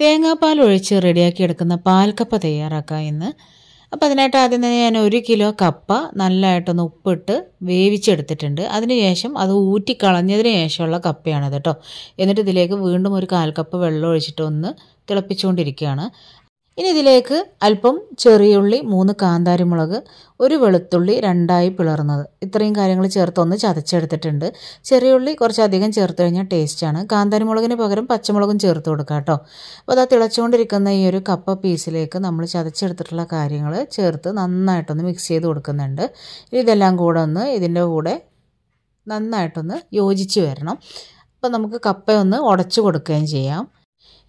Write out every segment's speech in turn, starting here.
തേങ്ങാപ്പാൽ ഒഴിച്ച് റെഡിയാക്കി എടുക്കുന്ന പാൽക്കപ്പ തയ്യാറാക്കാം ഇന്ന് അപ്പം അതിനായിട്ട് ആദ്യം തന്നെ ഞാൻ ഒരു കിലോ കപ്പ നല്ലതായിട്ടൊന്ന് ഉപ്പിട്ട് വേവിച്ചെടുത്തിട്ടുണ്ട് അതിനുശേഷം അത് ഊറ്റി ശേഷമുള്ള കപ്പയാണ് കേട്ടോ എന്നിട്ട് ഇതിലേക്ക് വീണ്ടും ഒരു കാൽ കപ്പ് വെള്ളം ഒഴിച്ചിട്ട് ഒന്ന് തിളപ്പിച്ചുകൊണ്ടിരിക്കുകയാണ് ഇനി ഇതിലേക്ക് അല്പം ചെറിയുള്ളി മൂന്ന് കാന്താരിമുളക് ഒരു വെളുത്തുള്ളി രണ്ടായി പിളർന്നത് ഇത്രയും കാര്യങ്ങൾ ചേർത്തൊന്ന് ചതച്ചെടുത്തിട്ടുണ്ട് ചെറിയുള്ളി കുറച്ചധികം ചേർത്ത് കഴിഞ്ഞാൽ ടേസ്റ്റാണ് കാന്താരിമുളകിന് പകരം പച്ചമുളകും ചേർത്ത് കൊടുക്കുക കേട്ടോ അപ്പോൾ അത് തിളച്ചുകൊണ്ടിരിക്കുന്ന ഈ ഒരു കപ്പ പീസിലേക്ക് നമ്മൾ ചതച്ചെടുത്തിട്ടുള്ള കാര്യങ്ങൾ ചേർത്ത് നന്നായിട്ടൊന്ന് മിക്സ് ചെയ്ത് കൊടുക്കുന്നുണ്ട് ഇതെല്ലാം കൂടെ ഒന്ന് ഇതിൻ്റെ കൂടെ നന്നായിട്ടൊന്ന് യോജിച്ച് വരണം അപ്പോൾ നമുക്ക് കപ്പയൊന്ന് ഉടച്ചു കൊടുക്കുകയും ചെയ്യാം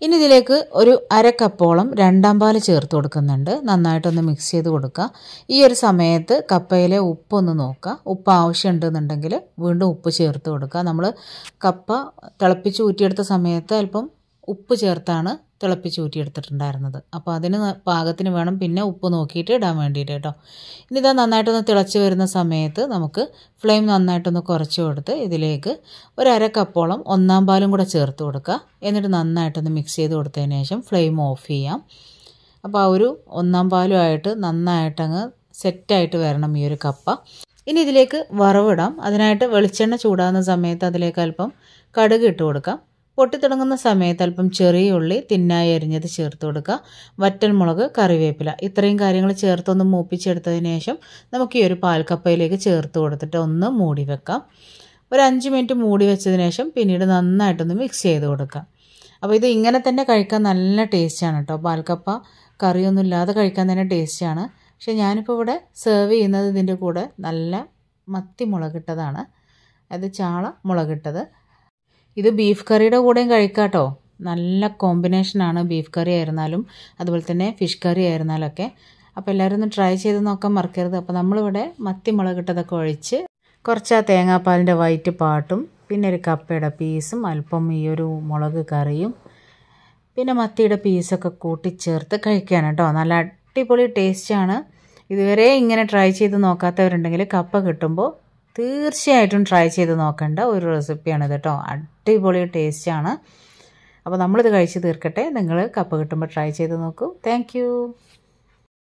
ഇനി ഇതിലേക്ക് ഒരു അര കപ്പോളം രണ്ടാം പാൽ ചേർത്ത് കൊടുക്കുന്നുണ്ട് നന്നായിട്ടൊന്ന് മിക്സ് ചെയ്ത് കൊടുക്കുക ഈ ഒരു സമയത്ത് കപ്പയിലെ ഉപ്പൊന്ന് നോക്കുക ഉപ്പ് ആവശ്യമുണ്ടെന്നുണ്ടെങ്കിൽ വീണ്ടും ഉപ്പ് ചേർത്ത് കൊടുക്കുക നമ്മൾ കപ്പ തിളപ്പിച്ച് ഊറ്റിയെടുത്ത സമയത്ത് അല്പം ഉപ്പ് ചേർത്താണ് തിളപ്പിച്ച് ഊറ്റിയെടുത്തിട്ടുണ്ടായിരുന്നത് അപ്പോൾ അതിന് പാകത്തിന് വേണം പിന്നെ ഉപ്പ് നോക്കിയിട്ട് ഇടാൻ വേണ്ടിയിട്ട് കേട്ടോ ഇനി ഇതാ നന്നായിട്ടൊന്ന് തിളച്ച് വരുന്ന സമയത്ത് നമുക്ക് ഫ്ലെയിം നന്നായിട്ടൊന്ന് കുറച്ച് കൊടുത്ത് ഇതിലേക്ക് ഒരു അര കപ്പോളം ഒന്നാം പാലും കൂടെ ചേർത്ത് കൊടുക്കുക എന്നിട്ട് നന്നായിട്ടൊന്ന് മിക്സ് ചെയ്ത് കൊടുത്തതിന് ശേഷം ഫ്ലെയിം ഓഫ് ചെയ്യാം അപ്പോൾ ആ ഒരു ഒന്നാം പാലുമായിട്ട് നന്നായിട്ടങ്ങ് സെറ്റായിട്ട് വരണം ഈ ഒരു കപ്പ ഇനി ഇതിലേക്ക് വറവിടാം അതിനായിട്ട് വെളിച്ചെണ്ണ ചൂടാകുന്ന സമയത്ത് അതിലേക്ക് അല്പം കടുക് ഇട്ട് കൊടുക്കാം പൊട്ടിത്തുടങ്ങുന്ന സമയത്ത് അല്പം ചെറിയ ഉള്ളി തിന്നായി അരിഞ്ഞത് ചേർത്ത് കൊടുക്കുക വറ്റൻമുളക് കറിവേപ്പില ഇത്രയും കാര്യങ്ങൾ ചേർത്തൊന്ന് മൂപ്പിച്ചെടുത്തതിന് ശേഷം നമുക്ക് ഈ ഒരു പാൽക്കപ്പയിലേക്ക് ചേർത്ത് കൊടുത്തിട്ട് ഒന്ന് മൂടി വെക്കാം ഒരു അഞ്ച് മിനിറ്റ് മൂടി വെച്ചതിന് ശേഷം പിന്നീട് നന്നായിട്ടൊന്ന് മിക്സ് ചെയ്ത് കൊടുക്കാം അപ്പോൾ ഇത് ഇങ്ങനെ തന്നെ കഴിക്കാൻ നല്ല ടേസ്റ്റാണ് കേട്ടോ പാൽക്കപ്പ കറിയൊന്നും ഇല്ലാതെ കഴിക്കാൻ തന്നെ ടേസ്റ്റാണ് പക്ഷേ ഞാനിപ്പോൾ ഇവിടെ സെർവ് ചെയ്യുന്നത് ഇതിൻ്റെ കൂടെ നല്ല മത്തി മുളകിട്ടതാണ് അത് ചാള മുളകിട്ടത് ഇത് ബീഫ് കറിയുടെ കൂടെയും കഴിക്കാം നല്ല കോമ്പിനേഷനാണ് ബീഫ് കറി ആയിരുന്നാലും അതുപോലെ തന്നെ ഫിഷ് കറി ആയിരുന്നാലൊക്കെ അപ്പോൾ എല്ലാവരും ഒന്ന് ട്രൈ ചെയ്ത് നോക്കാൻ മറക്കരുത് അപ്പോൾ നമ്മളിവിടെ മത്തി മുളകിട്ടതൊക്കെ ഒഴിച്ച് കുറച്ച് ആ തേങ്ങാപ്പാലിൻ്റെ വൈറ്റ് പാട്ടും പിന്നെ ഒരു കപ്പയുടെ പീസും അല്പം ഈ ഒരു മുളക് കറിയും പിന്നെ മത്തിയുടെ പീസൊക്കെ കൂട്ടിച്ചേർത്ത് കഴിക്കാൻ കേട്ടോ നല്ല അടിപൊളി ടേസ്റ്റാണ് ഇതുവരെ ഇങ്ങനെ ട്രൈ ചെയ്ത് നോക്കാത്തവരുണ്ടെങ്കിൽ കപ്പ കിട്ടുമ്പോൾ തീർച്ചയായിട്ടും ട്രൈ ചെയ്ത് നോക്കേണ്ട ഒരു റെസിപ്പിയാണ് കേട്ടോ അടിപൊളി ടേസ്റ്റാണ് അപ്പോൾ നമ്മളിത് കഴിച്ച് തീർക്കട്ടെ നിങ്ങൾ കപ്പ് കിട്ടുമ്പോൾ ട്രൈ ചെയ്ത് നോക്കൂ താങ്ക്